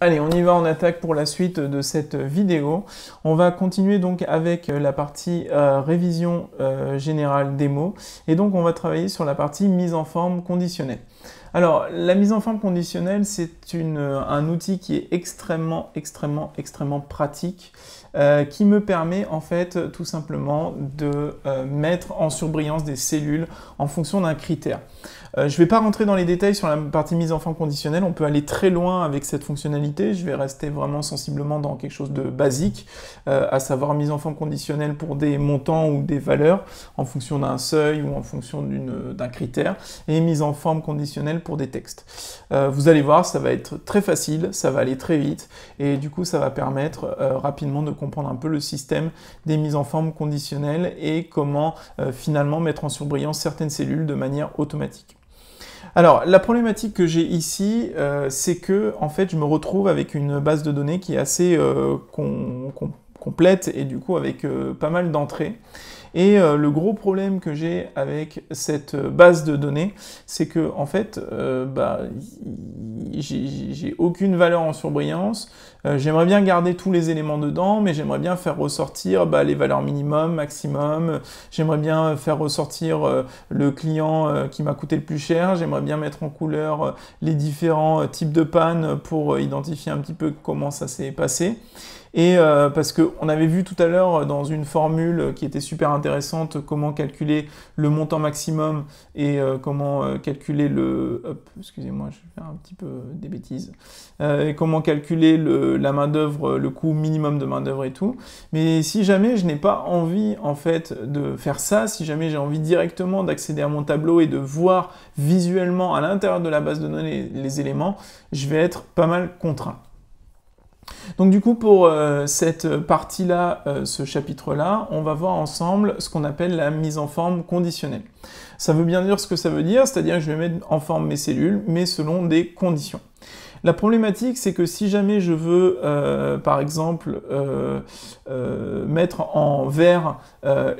Allez, on y va, en attaque pour la suite de cette vidéo. On va continuer donc avec euh, la partie euh, révision euh, générale des mots. Et donc, on va travailler sur la partie mise en forme conditionnelle. Alors, la mise en forme conditionnelle, c'est un outil qui est extrêmement, extrêmement, extrêmement pratique euh, qui me permet en fait tout simplement de euh, mettre en surbrillance des cellules en fonction d'un critère. Euh, je ne vais pas rentrer dans les détails sur la partie mise en forme conditionnelle, on peut aller très loin avec cette fonctionnalité, je vais rester vraiment sensiblement dans quelque chose de basique, à savoir mise en forme conditionnelle pour des montants ou des valeurs en fonction d'un seuil ou en fonction d'un critère, et mise en forme conditionnelle pour des textes. vous allez voir, ça va être très facile, ça va aller très vite, et du coup ça va permettre rapidement de comprendre comprendre un peu le système des mises en forme conditionnelles et comment euh, finalement mettre en surbrillance certaines cellules de manière automatique. Alors, la problématique que j'ai ici, euh, c'est que en fait, je me retrouve avec une base de données qui est assez euh, complète et du coup avec pas mal d'entrées. Et euh, le gros problème que j'ai avec cette euh, base de données, c'est que en fait, euh, bah, j'ai aucune valeur en surbrillance. j'aimerais bien garder tous les éléments dedans, mais j'aimerais bien faire ressortir bah, les valeurs minimum, maximum. J'aimerais bien faire ressortir le client qui m'a coûté le plus cher. J'aimerais bien mettre en couleur les différents types de pannes pour identifier un petit peu comment ça s'est passé. Et euh, parce qu'on avait vu tout à l'heure euh, dans une formule euh, qui était super intéressante comment calculer le montant maximum et comment calculer le... excusez-moi, je vais faire un petit peu des bêtises. et comment calculer le, la main-d'œuvre, le coût minimum de main-d'œuvre et tout. Mais si jamais je n'ai pas envie en fait de faire ça, si jamais j'ai envie directement d'accéder à mon tableau et de voir visuellement à l'intérieur de la base de données les éléments, je vais être pas mal contraint. Donc du coup, pour euh, cette partie-là, euh, ce chapitre-là, on va voir ensemble ce qu'on appelle la mise en forme conditionnelle. Ça veut bien dire ce que ça veut dire, c'est-à-dire que je vais mettre en forme mes cellules, mais selon des conditions. La problématique, c'est que si jamais je veux, euh, par exemple, mettre en vert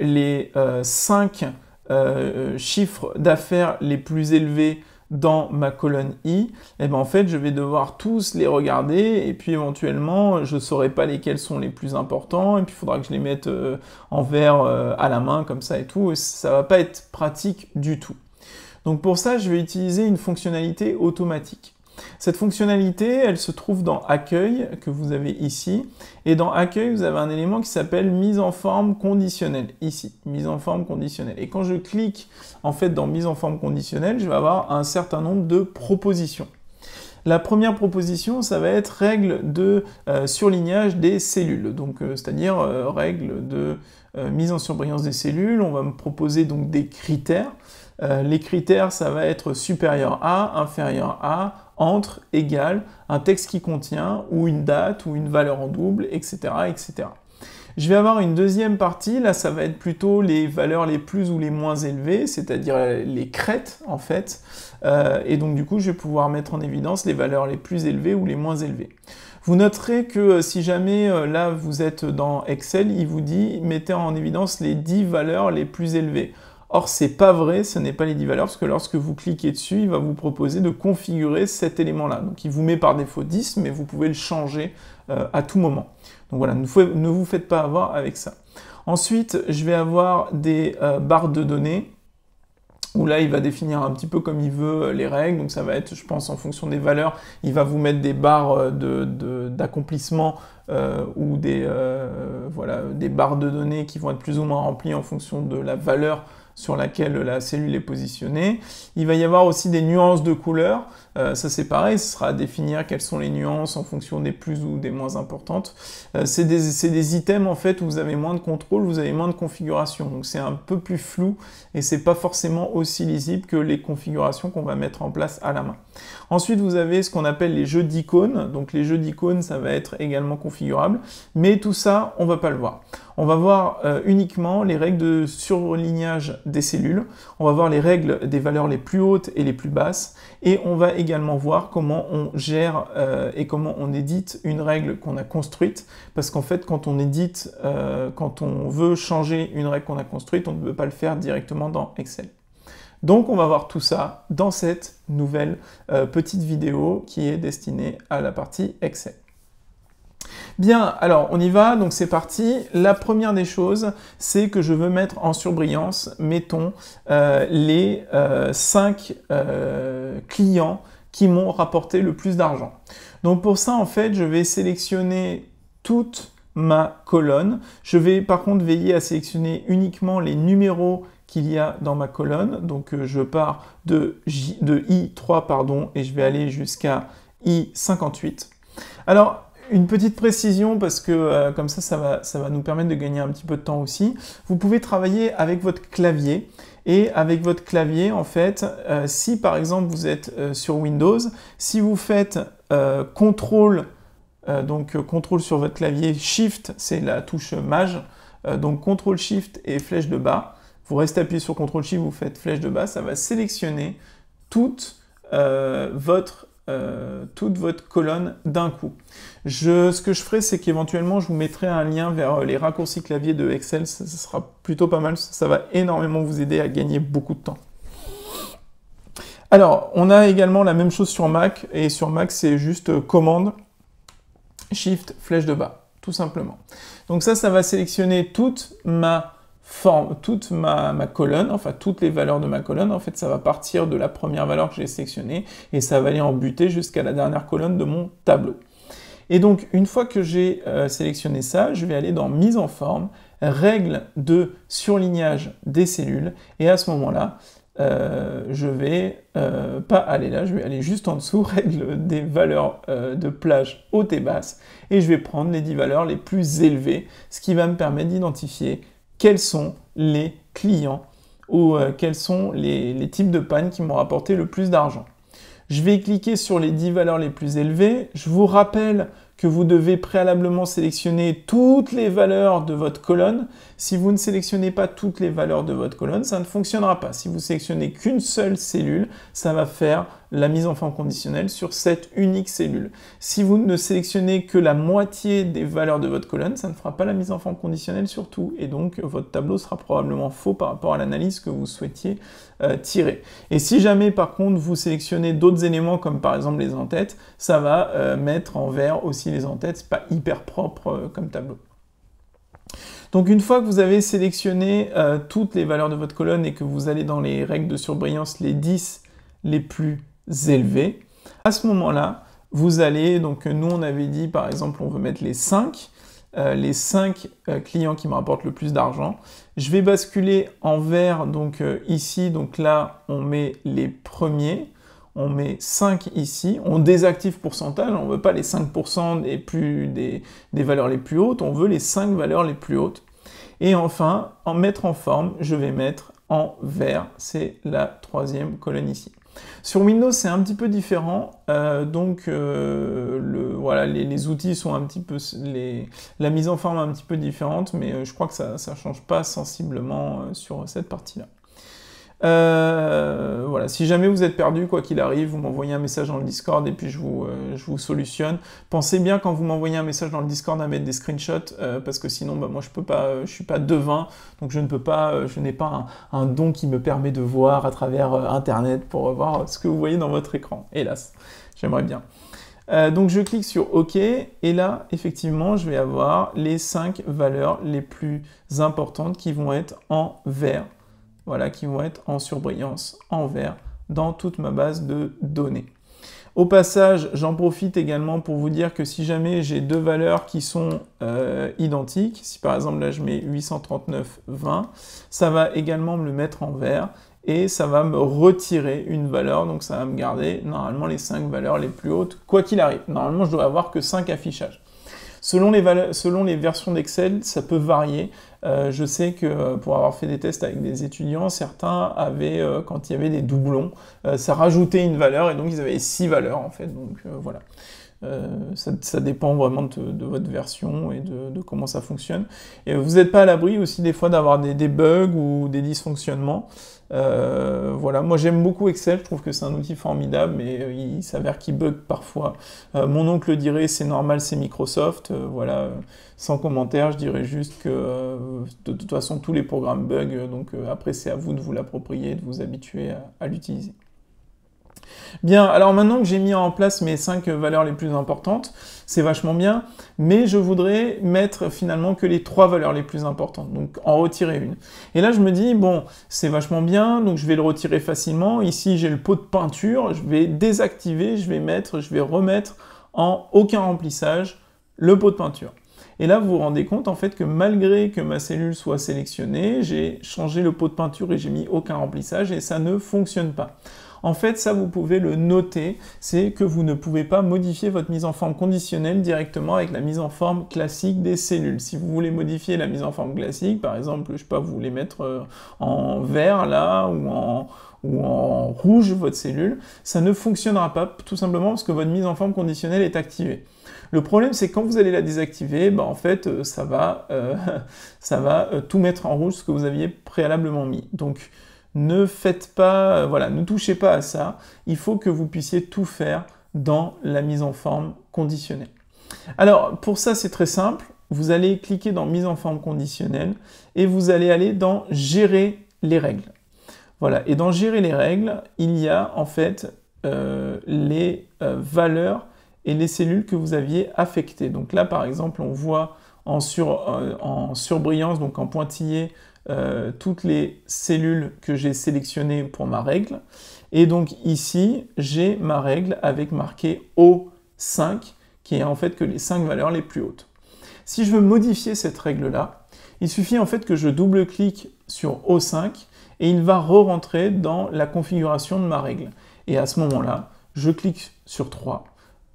les 5 chiffres d'affaires les plus élevés dans ma colonne i, et eh ben en fait je vais devoir tous les regarder et puis éventuellement je ne saurai pas lesquels sont les plus importants et puis il faudra que je les mette euh, en vert euh, à la main comme ça et tout, Ça ça va pas être pratique du tout. Donc pour ça je vais utiliser une fonctionnalité automatique. Cette fonctionnalité, elle se trouve dans Accueil, que vous avez ici. Et dans Accueil, vous avez un élément qui s'appelle Mise en forme conditionnelle, ici. Mise en forme conditionnelle. Et quand je clique, en fait, dans Mise en forme conditionnelle, je vais avoir un certain nombre de propositions. La première proposition, ça va être règle de euh, surlignage des cellules, donc euh, c'est-à-dire euh, règle de mise en surbrillance des cellules. On va me proposer donc des critères. les critères, ça va être supérieur à, inférieur à, entre égale un texte qui contient ou une date ou une valeur en double, etc. etc. Je vais avoir une deuxième partie, là ça va être plutôt les valeurs les plus ou les moins élevées, c'est-à-dire les crêtes en fait, euh, et donc du coup je vais pouvoir mettre en évidence les valeurs les plus élevées ou les moins élevées. Vous noterez que euh, si jamais euh, là vous êtes dans Excel, il vous dit mettez en évidence les 10 valeurs les plus élevées. Or, ce n'est pas vrai, ce n'est pas les 10 Valeurs, parce que lorsque vous cliquez dessus, il va vous proposer de configurer cet élément-là. Donc, il vous met par défaut 10, mais vous pouvez le changer euh, à tout moment. Donc voilà, ne vous faites pas avoir avec ça. Ensuite, je vais avoir des euh, barres de données où là il va définir un petit peu comme il veut euh, les règles, donc ça va être je pense en fonction des valeurs, il va vous mettre des barres d'accomplissement ou des, voilà, des barres de données qui vont être plus ou moins remplies en fonction de la valeur sur laquelle la cellule est positionnée. Il va y avoir aussi des nuances de couleurs. Euh, ça c'est pareil, ce sera à définir quelles sont les nuances en fonction des plus ou des moins importantes. Euh, c'est des, des, items en fait où vous avez moins de contrôle, vous avez moins de configuration. Donc c'est un peu plus flou et c'est pas forcément aussi lisible que les configurations qu'on va mettre en place à la main. Ensuite vous avez ce qu'on appelle les jeux d'icônes. Donc les jeux d'icônes ça va être également configurable. Mais tout ça on va pas le voir. On va voir euh, uniquement les règles de surlignage des cellules, on va voir les règles des valeurs les plus hautes et les plus basses, et on va également voir comment on gère euh, et comment on édite une règle qu'on a construite, parce qu'en fait quand on édite, euh, quand on veut changer une règle qu'on a construite, on ne peut pas le faire directement dans Excel. Donc on va voir tout ça dans cette nouvelle petite vidéo qui est destinée à la partie Excel. Bien, alors on y va, donc c'est parti. La première des choses, c'est que je veux mettre en surbrillance, mettons, euh, les 5 euh, euh, clients qui m'ont rapporté le plus d'argent. Donc pour ça, en fait, je vais sélectionner toute ma colonne. Je vais par contre veiller à sélectionner uniquement les numéros qu'il y a dans ma colonne. Donc je pars de, de I3 pardon, et je vais aller jusqu'à I58. Alors une petite précision parce que euh, comme ça, ça va, ça va nous permettre de gagner un petit peu de temps aussi. Vous pouvez travailler avec votre clavier. Et avec votre clavier, en fait, euh, si par exemple vous êtes euh, sur Windows, si vous faites contrôle donc CTRL sur votre clavier, SHIFT, c'est la touche mage, donc CTRL SHIFT et flèche de bas, vous restez appuyé sur CTRL SHIFT, vous faites flèche de bas, ça va sélectionner toute votre euh, toute votre colonne d'un coup. ce que je ferai, c'est qu'éventuellement, je vous mettrai un lien vers euh, les raccourcis clavier de Excel. Ce sera plutôt pas mal. Ça, ça va énormément vous aider à gagner beaucoup de temps. Alors, on a également la même chose sur Mac. Et sur Mac, c'est juste euh, commande, shift, flèche de bas, tout simplement. Donc ça, ça va sélectionner toute ma forme, toute ma, colonne, enfin toutes les valeurs de ma colonne, en fait ça va partir de la première valeur que j'ai sélectionnée et ça va aller en buter jusqu'à la dernière colonne de mon tableau. Et donc une fois que j'ai euh, sélectionné ça, je vais aller dans mise en forme, Règle de surlignage des cellules et à ce moment-là, euh, je vais euh, pas aller là, je vais aller juste en dessous, règle des valeurs de plage haute et basse, et je vais prendre les 10 valeurs les plus élevées, ce qui va me permettre d'identifier quels sont les clients ou euh, quels sont les, les types de pannes qui m'ont rapporté le plus d'argent. Je vais cliquer sur les 10 valeurs les plus élevées. Je vous rappelle que vous devez préalablement sélectionner toutes les valeurs de votre colonne. Si vous ne sélectionnez pas toutes les valeurs de votre colonne, ça ne fonctionnera pas. Si vous sélectionnez qu'une seule cellule, ça va faire la mise en forme conditionnelle sur cette unique cellule. Si vous ne sélectionnez que la moitié des valeurs de votre colonne, ça ne fera pas la mise en forme conditionnelle sur tout, et donc votre tableau sera probablement faux par rapport à l'analyse que vous souhaitiez euh, tirer. Et si jamais par contre vous sélectionnez d'autres éléments comme par exemple les en-têtes, ça va euh, mettre en vert aussi les en tête c'est pas hyper propre euh, comme tableau. Donc une fois que vous avez sélectionné euh, toutes les valeurs de votre colonne et que vous allez dans les règles de surbrillance les 10 les plus élevés à ce moment-là, vous allez, donc nous on avait dit par exemple on veut mettre les 5, euh, les 5 clients qui me rapportent le plus d'argent. Je vais basculer en vert donc ici, donc là on met les premiers on met 5 ici, on désactive pourcentage, on ne veut pas les 5% des, plus, des, valeurs les plus hautes, on veut les 5 valeurs les plus hautes. Et enfin, en mettre en forme, je vais mettre en vert, c'est la troisième colonne ici. Sur Windows, c'est un petit peu différent, euh, donc euh, voilà, les, outils sont un petit peu, la mise en forme est un petit peu différente, mais euh, je crois que ça ne change pas sensiblement sur cette partie-là. Euh, voilà, si jamais vous êtes perdu, quoi qu'il arrive, vous m'envoyez un message dans le Discord et puis je vous, euh, je vous solutionne. Pensez bien quand vous m'envoyez un message dans le Discord à mettre des screenshots euh, parce que sinon, bah, moi je peux pas, je suis pas devin, donc je ne peux pas, je n'ai pas un, don qui me permet de voir à travers Internet pour voir ce que vous voyez dans votre écran. Hélas, j'aimerais bien. donc je clique sur OK et là effectivement je vais avoir les 5 valeurs les plus importantes qui vont être en vert voilà, qui vont être en surbrillance en vert dans toute ma base de données. Au passage, j'en profite également pour vous dire que si jamais j'ai deux valeurs qui sont euh, identiques, si par exemple là je mets 839,20, ça va également me le mettre en vert et ça va me retirer une valeur, donc ça va me garder normalement les 5 valeurs les plus hautes, quoi qu'il arrive. Normalement, je dois avoir que 5 affichages. selon les versions d'Excel, ça peut varier. Euh, je sais que euh, pour avoir fait des tests avec des étudiants, certains avaient, euh, quand il y avait des doublons, ça rajoutait une valeur et donc ils avaient six valeurs en fait. Donc voilà. Ça, dépend vraiment de, votre version et de, comment ça fonctionne. Et vous n'êtes pas à l'abri aussi des fois d'avoir des, bugs ou des dysfonctionnements. Euh, voilà, moi j'aime beaucoup Excel, je trouve que c'est un outil formidable, mais euh, il s'avère qu'il bug parfois. Euh, mon oncle dirait c'est normal, c'est Microsoft. voilà, sans commentaire, je dirais juste que de, toute façon tous les programmes bug, donc après c'est à vous de vous l'approprier, de vous habituer à l'utiliser. Bien, alors maintenant que j'ai mis en place mes 5 valeurs les plus importantes, c'est vachement bien, mais je voudrais mettre finalement que les 3 valeurs les plus importantes, donc en retirer une. Et là je me dis, bon, c'est vachement bien, donc je vais le retirer facilement. Ici j'ai le pot de peinture, je vais désactiver, je vais mettre, je vais remettre en aucun remplissage le pot de peinture. Et là, vous vous rendez compte en fait que malgré que ma cellule soit sélectionnée, j'ai changé le pot de peinture et j'ai mis aucun remplissage et ça ne fonctionne pas. En fait, ça, vous pouvez le noter, c'est que vous ne pouvez pas modifier votre mise en forme conditionnelle directement avec la mise en forme classique des cellules. Si vous voulez modifier la mise en forme classique, par exemple, je sais pas, vous voulez mettre euh, en vert là, ou en, ou en rouge votre cellule, ça ne fonctionnera pas, tout simplement parce que votre mise en forme conditionnelle est activée. Le problème, c'est quand vous allez la désactiver, bah, en fait, euh, ça va, euh, ça va tout mettre en rouge ce que vous aviez préalablement mis. Donc, ne faites pas, euh, voilà, ne touchez pas à ça. Il faut que vous puissiez tout faire dans la mise en forme conditionnelle. Alors, pour ça, c'est très simple. Vous allez cliquer dans mise en forme conditionnelle et vous allez aller dans gérer les règles. Voilà. Et dans gérer les règles, il y a en fait euh, les euh, valeurs et les cellules que vous aviez affectées. Donc là, par exemple, on voit en surbrillance, donc en pointillé, euh, toutes les cellules que j'ai sélectionnées pour ma règle. Et donc ici, j'ai ma règle avec marqué O5, qui est en fait que les 5 valeurs les plus hautes. Si je veux modifier cette règle-là, il suffit en fait que je double-clique sur O5 et il va re-rentrer dans la configuration de ma règle. Et à ce moment-là, je clique sur 3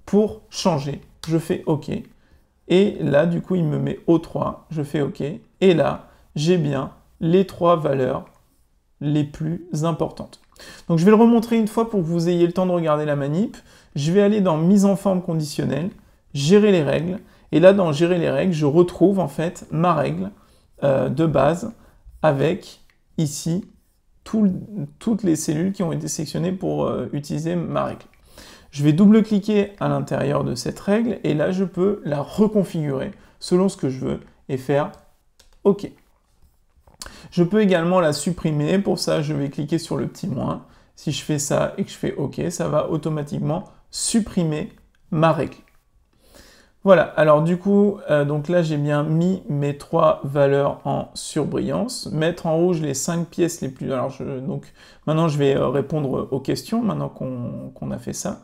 pour changer. Je fais OK. Et là, du coup, il me met O3, je fais OK. Et là, j'ai bien les trois valeurs les plus importantes. Donc je vais le remontrer une fois pour que vous ayez le temps de regarder la manip. Je vais aller dans mise en forme conditionnelle, gérer les règles, et là dans gérer les règles, je retrouve en fait ma règle euh, de base avec ici toutes les cellules qui ont été sélectionnées pour euh, utiliser ma règle. Je vais double-cliquer à l'intérieur de cette règle et là je peux la reconfigurer selon ce que je veux et faire OK. Je peux également la supprimer. Pour ça, je vais cliquer sur le petit moins. Si je fais ça et que je fais OK, ça va automatiquement supprimer ma règle. Voilà, alors du coup, euh, donc là j'ai bien mis mes trois valeurs en surbrillance, mettre en rouge les cinq pièces les plus... Alors je, donc maintenant je vais euh, répondre aux questions, maintenant qu'on a fait ça.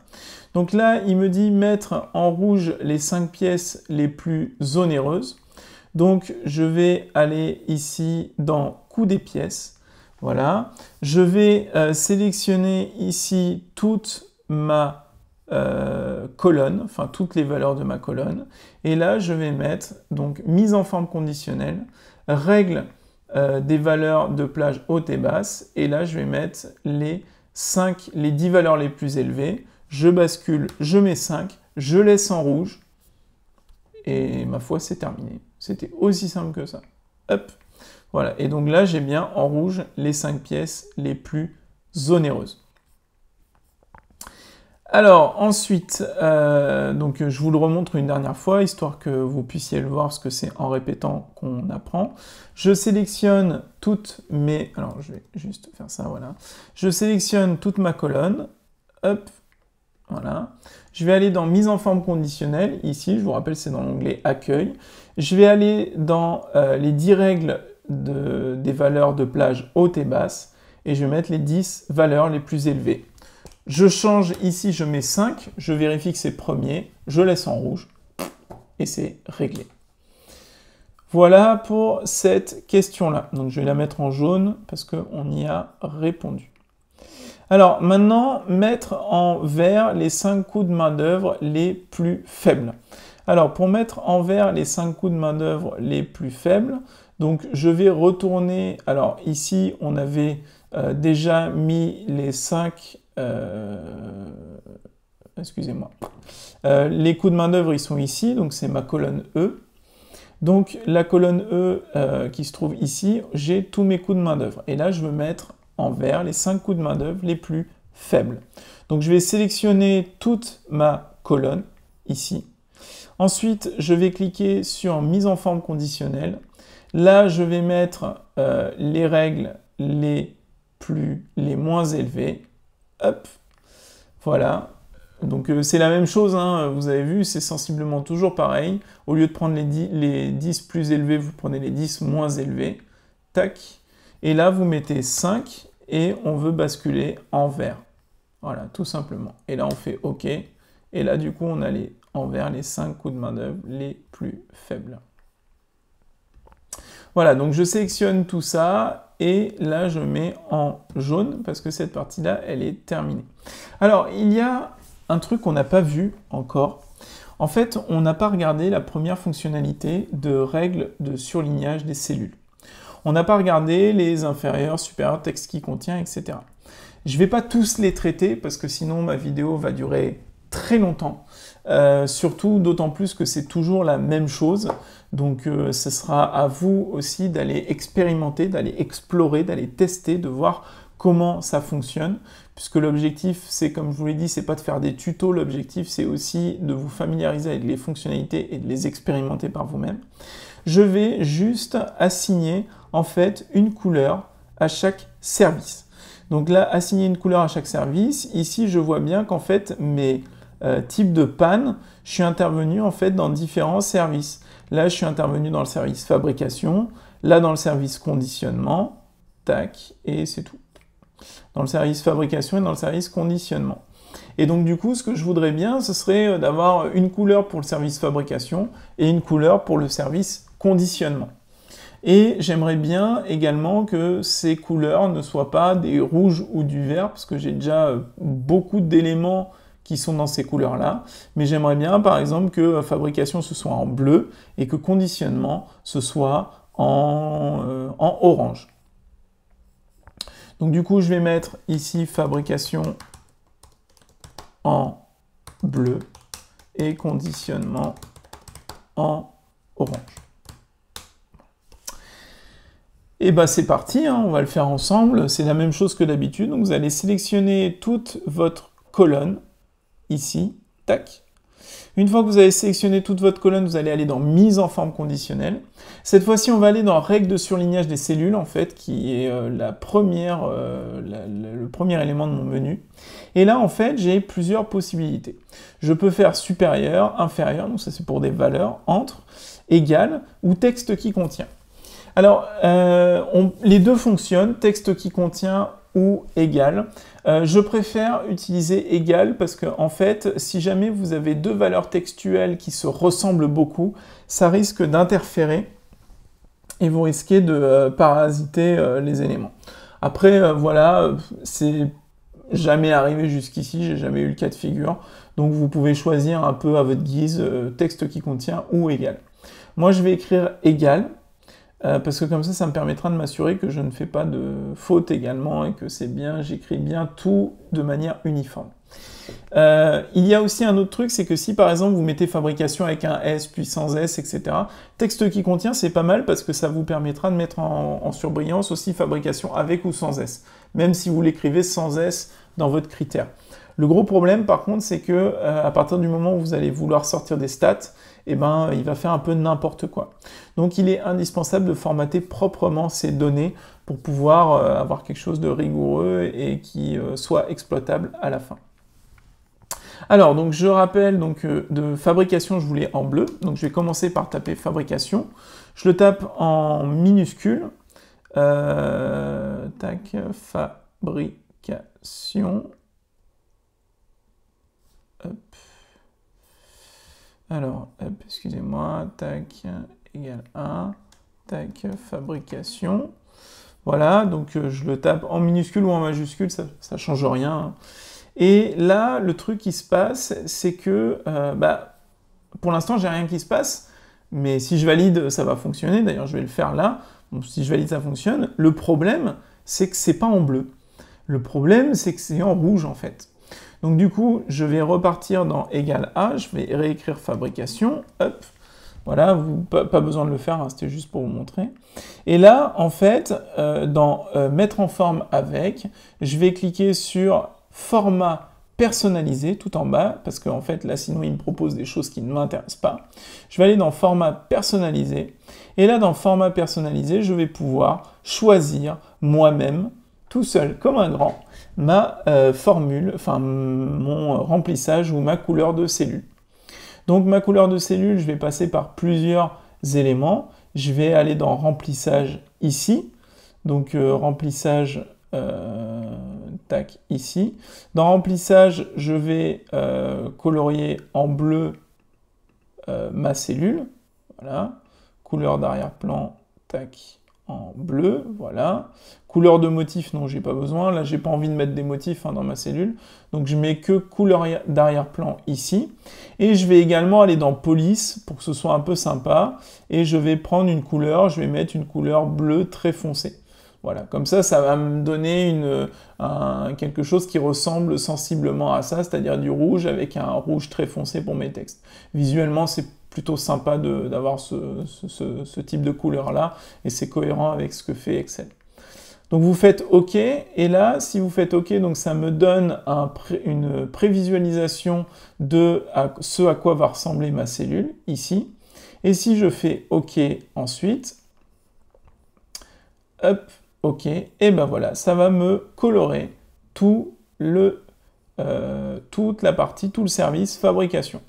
Donc là il me dit mettre en rouge les cinq pièces les plus onéreuses. Donc je vais aller ici dans coût des pièces. Voilà. Je vais euh, sélectionner ici toute ma euh, colonne, enfin toutes les valeurs de ma colonne. Et là, je vais mettre donc mise en forme conditionnelle, règle euh, des valeurs de plage haute et basse. Et là, je vais mettre les 5, les 10 valeurs les plus élevées. Je bascule, je mets 5, je laisse en rouge et ma foi, c'est terminé. C'était aussi simple que ça. Hop. Voilà. Et donc là, j'ai bien en rouge les cinq pièces les plus onéreuses. Alors ensuite, euh, donc je vous le remontre une dernière fois, histoire que vous puissiez le voir, ce que c'est en répétant qu'on apprend. Je sélectionne toutes mes... Alors je vais juste faire ça, voilà. Je sélectionne toute ma colonne. Hop, voilà. Je vais aller dans mise en forme conditionnelle. Ici, je vous rappelle, c'est dans l'onglet accueil. Je vais aller dans euh, les 10 règles des valeurs de plage haute et basse. Et je vais mettre les 10 valeurs les plus élevées. Je change ici, je mets 5. Je vérifie que c'est premier. Je laisse en rouge. Et c'est réglé. Voilà pour cette question-là. Donc je vais la mettre en jaune parce qu'on y a répondu. Alors maintenant, mettre en vert les cinq coups de main d'œuvre les plus faibles. Alors pour mettre en vert les cinq coups de main d'œuvre les plus faibles, donc je vais retourner. Alors ici, on avait euh, déjà mis les cinq. Euh, excusez-moi. Euh, les coups de main d'œuvre, ils sont ici, donc c'est ma colonne E. Donc la colonne E qui se trouve ici, j'ai tous mes coups de main d'œuvre. Et là, je veux mettre en les cinq coups de main d'oeuvre les plus faibles. Donc je vais sélectionner toute ma colonne ici. Ensuite, je vais cliquer sur mise en forme conditionnelle. Là, je vais mettre euh, les règles les plus les moins élevées. Hop. Voilà. Donc euh, c'est la même chose, hein. vous avez vu, c'est sensiblement toujours pareil. Au lieu de prendre les 10, les 10 plus élevés, vous prenez les 10 moins élevés. Tac. Et là, vous mettez 5 et on veut basculer en vert. Voilà, tout simplement. Et là, on fait OK. Et là, du coup, on a les, en les cinq coups de main-d'œuvre les plus faibles. Voilà, donc je sélectionne tout ça et là je mets en jaune parce que cette partie-là, elle est terminée. Alors, il y a un truc qu'on n'a pas vu encore. En fait, on n'a pas regardé la première fonctionnalité de règle de surlignage des cellules. On n'a pas regardé les inférieurs, supérieurs, textes qui contient, etc. Je ne vais pas tous les traiter parce que sinon ma vidéo va durer très longtemps. Euh, surtout d'autant plus que c'est toujours la même chose. Donc euh, ce sera à vous aussi d'aller expérimenter, d'aller explorer, d'aller tester, de voir comment ça fonctionne. Puisque l'objectif, c'est comme je vous l'ai dit, c'est pas de faire des tutos, l'objectif c'est aussi de vous familiariser avec les fonctionnalités et de les expérimenter par vous-même. Je vais juste assigner en fait une couleur à chaque service. Donc là, assigner une couleur à chaque service, ici je vois bien qu'en fait mes euh, types de panne, je suis intervenu en fait dans différents services. Là, je suis intervenu dans le service fabrication, là dans le service conditionnement, tac, et c'est tout. Dans le service fabrication et dans le service conditionnement. Et donc du coup, ce que je voudrais bien, ce serait euh, d'avoir une couleur pour le service fabrication et une couleur pour le service conditionnement. Et j'aimerais bien également que ces couleurs ne soient pas des rouges ou du vert, parce que j'ai déjà euh, beaucoup d'éléments qui sont dans ces couleurs-là. Mais j'aimerais bien, par exemple, que euh, fabrication ce soit en bleu et que conditionnement ce soit en, euh, en orange. Donc du coup, je vais mettre ici fabrication en bleu et conditionnement en orange. Et bah c'est parti, hein, on va le faire ensemble, c'est la même chose que d'habitude, donc vous allez sélectionner toute votre colonne, ici, tac. Une fois que vous avez sélectionné toute votre colonne, vous allez aller dans mise en forme conditionnelle. Cette fois-ci, on va aller dans règles de surlignage des cellules, en fait, qui est euh, la première, euh, le premier élément de mon menu. Et là, en fait, j'ai plusieurs possibilités. Je peux faire supérieur, inférieur, donc ça c'est pour des valeurs, entre, égal, ou texte qui contient. Alors, euh, les deux fonctionnent, texte qui contient ou égal. Euh, je préfère utiliser égal parce que, en fait, si jamais vous avez deux valeurs textuelles qui se ressemblent beaucoup, ça risque d'interférer et vous risquez de euh, parasiter les éléments. Après, voilà, c'est jamais arrivé jusqu'ici, j'ai jamais eu le cas de figure, donc vous pouvez choisir un peu à votre guise texte qui contient ou égal. Moi, je vais écrire égal euh, parce que comme ça, ça me permettra de m'assurer que je ne fais pas de fautes également et que c'est bien, j'écris bien tout de manière uniforme. Euh, il y a aussi un autre truc, c'est que si par exemple vous mettez fabrication avec un S puis sans S, etc., texte qui contient, c'est pas mal parce que ça vous permettra de mettre en, surbrillance aussi fabrication avec ou sans S, même si vous l'écrivez sans S dans votre critère. Le gros problème par contre, c'est que euh, à partir du moment où vous allez vouloir sortir des stats, eh ben, il va faire un peu n'importe quoi. Donc il est indispensable de formater proprement ces données pour pouvoir euh, avoir quelque chose de rigoureux et qui euh, soit exploitable à la fin. Alors, donc je rappelle donc euh, de fabrication, je voulais en bleu. Donc je vais commencer par taper fabrication. Je le tape en minuscule. tac, fabrication. Hop. Alors, excusez-moi, tac, égale 1, tac, fabrication. Voilà, donc euh, je le tape en minuscule ou en majuscule, ça ne change rien. Et là, le truc qui se passe, c'est que euh, bah, pour l'instant, j'ai rien qui se passe, mais si je valide, ça va fonctionner. D'ailleurs, je vais le faire là. si je valide, ça fonctionne. Le problème, c'est que c'est pas en bleu. Le problème, c'est que c'est en rouge, en fait. Donc du coup, je vais repartir dans égal à, je vais réécrire fabrication, hop, voilà, vous, pas, besoin de le faire, hein, c'était juste pour vous montrer. Et là, en fait, euh, dans euh, mettre en forme avec, je vais cliquer sur format personnalisé tout en bas, parce qu'en fait, là, sinon, il me propose des choses qui ne m'intéressent pas. Je vais aller dans format personnalisé. Et là, dans format personnalisé, je vais pouvoir choisir moi-même, tout seul, comme un grand, ma euh, formule, enfin mon remplissage ou ma couleur de cellule. Donc ma couleur de cellule, je vais passer par plusieurs éléments. Je vais aller dans remplissage ici, donc euh, remplissage euh, tac ici. Dans remplissage, je vais colorier en bleu ma cellule, voilà. Couleur d'arrière-plan, tac en bleu, voilà. Couleur de motif, non, j'ai pas besoin. Là, j'ai pas envie de mettre des motifs hein, dans ma cellule. Donc, je mets que couleur d'arrière-plan ici. Et je vais également aller dans police pour que ce soit un peu sympa. Et je vais prendre une couleur, je vais mettre une couleur bleue très foncée. Voilà, comme ça, ça va me donner une, quelque chose qui ressemble sensiblement à ça, c'est-à-dire du rouge avec un rouge très foncé pour mes textes. Visuellement, c'est plutôt sympa d'avoir ce type de couleur-là, et c'est cohérent avec ce que fait Excel. Donc vous faites OK, et là, si vous faites OK, donc ça me donne une prévisualisation de ce à quoi va ressembler ma cellule, ici. Et si je fais OK ensuite, hop, OK, et ben voilà, ça va me colorer tout le, euh, toute la partie, tout le service fabrication.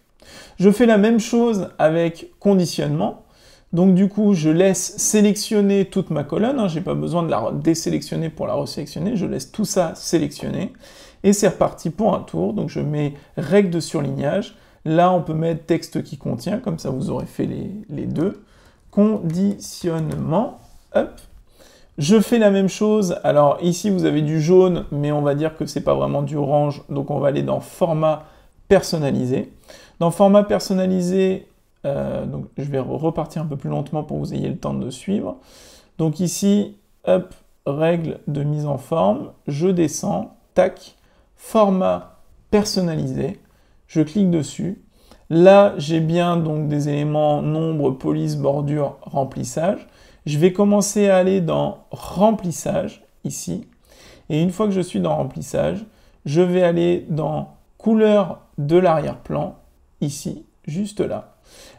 Je fais la même chose avec conditionnement. Donc du coup, je laisse sélectionner toute ma colonne, hein, Je n'ai pas besoin de la désélectionner pour la resélectionner, je laisse tout ça sélectionner. et c'est reparti pour un tour, donc je mets règle de surlignage, là on peut mettre texte qui contient, comme ça vous aurez fait les, deux, conditionnement, hop, je fais la même chose, alors ici vous avez du jaune, mais on va dire que c'est pas vraiment du orange, donc on va aller dans format personnalisé. Dans format personnalisé, euh, donc je vais repartir un peu plus lentement pour que vous ayez le temps de suivre. Donc ici, hop, règle de mise en forme, je descends, tac, format personnalisé, je clique dessus. Là, j'ai bien donc des éléments nombre, police, bordure, remplissage. Je vais commencer à aller dans remplissage ici. Et une fois que je suis dans remplissage, je vais aller dans couleur de l'arrière-plan ici, juste là.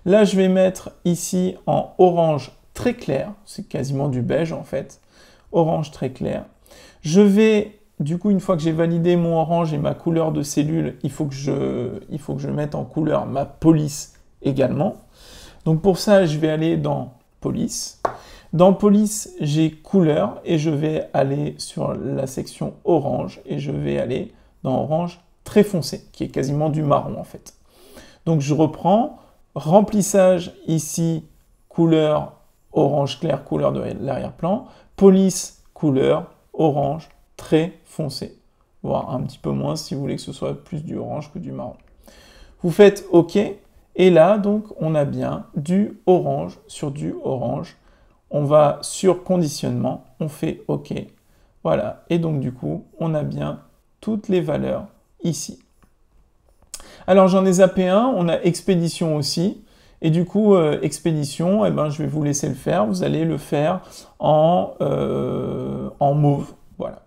Là, je vais mettre ici en orange très clair. C'est quasiment du beige en fait. Orange très clair. Je vais, du coup, une fois que j'ai validé mon orange et ma couleur de cellule, il faut que je, il faut que je mette en couleur ma police également. Donc pour ça, je vais aller dans police. Dans police, j'ai couleur et je vais aller sur la section orange et je vais aller dans orange très foncé, qui est quasiment du marron en fait. Donc je reprends, Remplissage ici, couleur orange clair, couleur de l'arrière-plan. Police, couleur orange très foncé. Voir un petit peu moins si vous voulez que ce soit plus du orange que du marron. Vous faites OK. Et là, donc, on a bien du orange sur du orange. On va sur conditionnement, on fait OK. Voilà. Et donc, du coup, on a bien toutes les valeurs ici. Alors j'en ai zappé un, on a expédition aussi. Et du coup, euh, expédition, et eh ben, je vais vous laisser le faire. Vous allez le faire en, euh, en mauve. Voilà.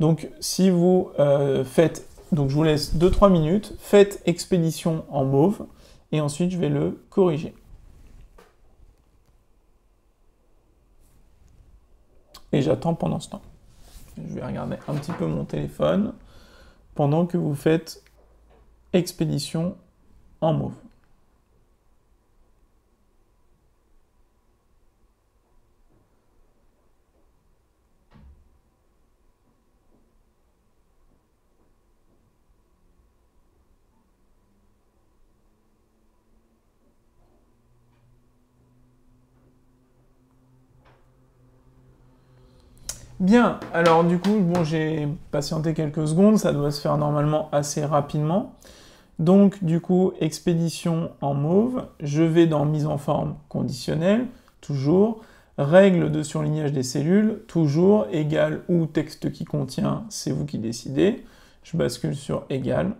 Donc si vous euh, faites, donc je vous laisse 2-3 minutes, faites expédition en mauve. Et ensuite, je vais le corriger. Et j'attends pendant ce temps. Je vais regarder un petit peu mon téléphone pendant que vous faites Expédition en mauve. Bien, alors du coup, bon, j'ai patienté quelques secondes, ça doit se faire normalement assez rapidement. Donc du coup, expédition en mauve, je vais dans mise en forme conditionnelle, toujours, règle de surlignage des cellules, toujours, égal ou texte qui contient, c'est vous qui décidez. Je bascule sur égal.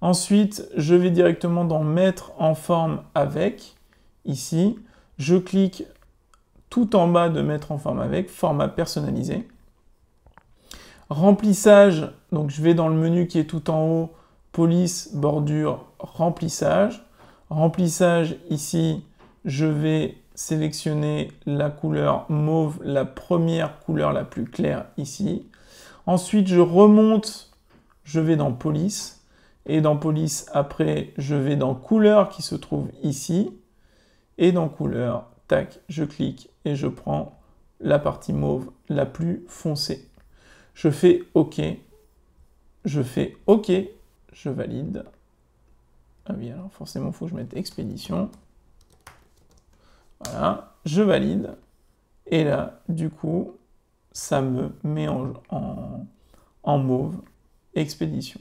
Ensuite, je vais directement dans mettre en forme avec, ici. Je clique tout en bas de mettre en forme avec, format personnalisé. Remplissage, donc je vais dans le menu qui est tout en haut, police, bordure, remplissage. Remplissage, ici, je vais sélectionner la couleur mauve, la première couleur la plus claire ici. Ensuite, je remonte, je vais dans police. Et dans police, après, je vais dans couleur qui se trouve ici. Et dans couleur, tac, je clique et je prends la partie mauve la plus foncée. Je fais OK. Je fais OK je valide. Ah oui, alors forcément, il faut que je mette expédition. Voilà, je valide. Et là, du coup, ça me met en, mauve expédition.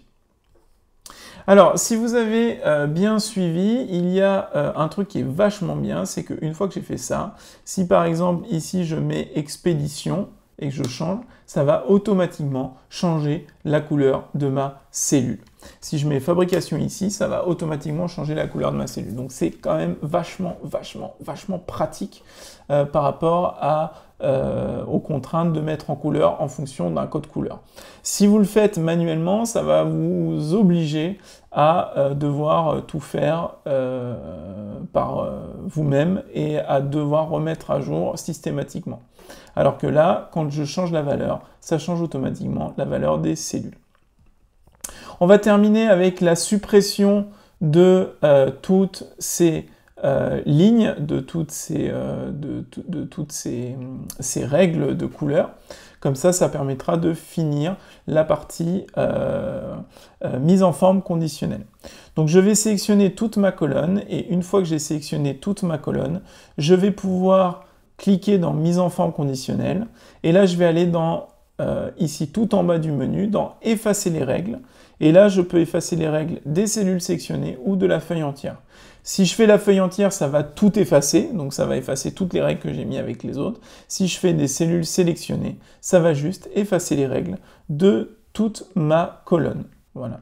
Alors, si vous avez euh, bien suivi, il y a euh, un truc qui est vachement bien, c'est qu'une fois que j'ai fait ça, si par exemple ici je mets expédition et que je change, ça va automatiquement changer la couleur de ma cellule. Si je mets fabrication ici, ça va automatiquement changer la couleur de ma cellule. Donc c'est quand même vachement, vachement, vachement pratique euh, par rapport euh, aux contraintes de mettre en couleur en fonction d'un code couleur. Si vous le faites manuellement, ça va vous obliger à euh, devoir tout faire par vous-même et à devoir remettre à jour systématiquement. Alors que là, quand je change la valeur, ça change automatiquement la valeur des cellules. On va terminer avec la suppression de euh, toutes ces euh, lignes, de toutes ces, euh, toutes ces, ces, règles de couleur. Comme ça, ça permettra de finir la partie mise en forme conditionnelle. Donc je vais sélectionner toute ma colonne et une fois que j'ai sélectionné toute ma colonne, je vais pouvoir cliquer dans mise en forme conditionnelle et là je vais aller dans euh, ici tout en bas du menu dans Effacer les règles. Et là, je peux effacer les règles des cellules sectionnées ou de la feuille entière. Si je fais la feuille entière, ça va tout effacer, donc ça va effacer toutes les règles que j'ai mis avec les autres. Si je fais des cellules sélectionnées, ça va juste effacer les règles de toute ma colonne. Voilà.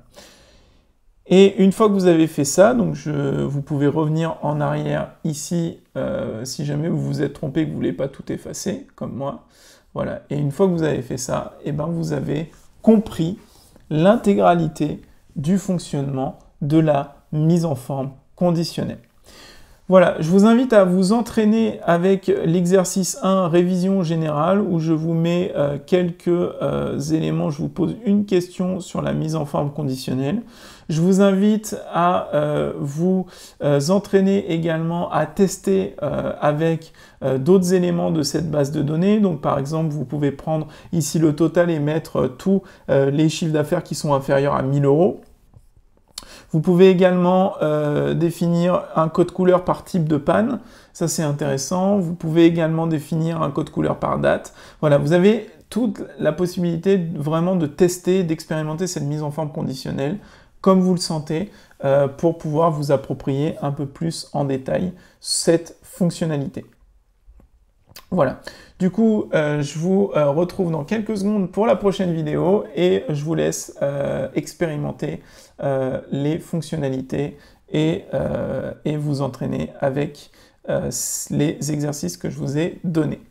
Et une fois que vous avez fait ça, donc vous pouvez revenir en arrière ici euh, si jamais vous vous êtes trompé que vous ne voulez pas tout effacer, comme moi. Voilà. Et une fois que vous avez fait ça, eh ben vous avez compris l'intégralité du fonctionnement de la mise en forme conditionnelle. Voilà, je vous invite à vous entraîner avec l'exercice 1 révision générale où je vous mets euh, quelques euh, éléments, je vous pose une question sur la mise en forme conditionnelle. Je vous invite à euh, vous euh, entraîner également à tester euh, avec d'autres éléments de cette base de données. Donc par exemple, vous pouvez prendre ici le total et mettre tous les chiffres d'affaires qui sont inférieurs à 1000 euros. Vous pouvez également définir un code couleur par type de panne. Ça, c'est intéressant. Vous pouvez également définir un code couleur par date. Voilà, vous avez toute la possibilité vraiment de tester, d'expérimenter cette mise en forme conditionnelle comme vous le sentez euh, pour pouvoir vous approprier un peu plus en détail cette fonctionnalité. Voilà. Du coup, euh, je vous euh, retrouve dans quelques secondes pour la prochaine vidéo et je vous laisse expérimenter les fonctionnalités et, et, vous entraîner avec les exercices que je vous ai donnés.